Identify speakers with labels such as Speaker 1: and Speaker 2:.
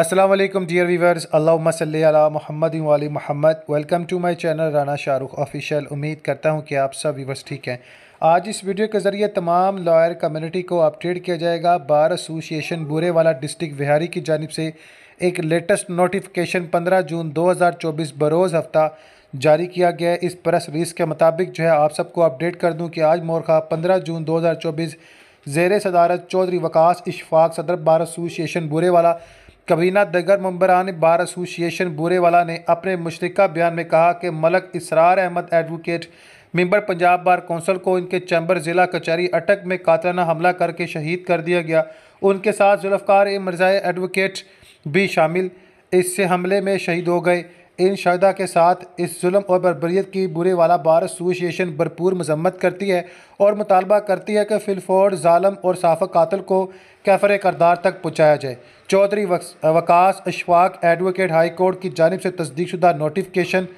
Speaker 1: Aslam dear viewers अल्लाह मोहम्मद महमद welcome to my channel Rana Shahrukh official उम्मीद करता हूं कि आप सब वीवर्स ठीक हैं आज इस वीडियो के ज़रिए तमाम लॉयर कम्युनिटी को अपडेट किया जाएगा बार एसोसिएशन बुरे वाला डिस्ट्रिक्ट बिहारी की जानब से एक लेटेस्ट नोटिफिकेशन पंद्रह जून चौबीस बरोज़ हफ़्ता जारी किया गया है इस प्रेस रिलीज़ के मुताबिक जो है आप सबको अपडेट कर दूँ कि आज मोरखा पंद्रह जून दो हज़ार चौबीस जेर सदारत चौधरी वकास इशफाक सदर बार एसोसिएशन बुरे वाला कबीना दगर मुंबरान बार एसोसिएशन बूरेवाला ने अपने मुश्तका बयान में कहा कि Malik Israr Ahmed advocate member Punjab bar council को इनके चैम्बर ज़िला कचहरी अटक में कातलाना हमला करके शहीद कर दिया गया उनके साथ जुल्फकार ए एडवोकेट भी शामिल इससे हमले में शहीद हो गए इन शहदा के साथ इस जुल्म और बरबरीत की बुरे वाला बार एसोसिएशन भरपूर मजम्मत करती है और मुतालबा करती है कि फिलफोर्ड ालम और साफा कातल को कैफर करदार तक पहुँचाया जाए Chaudhry Waqas Ashfaq advocate high court की जानब से तस्दीकशुदा नोटिफिकेशन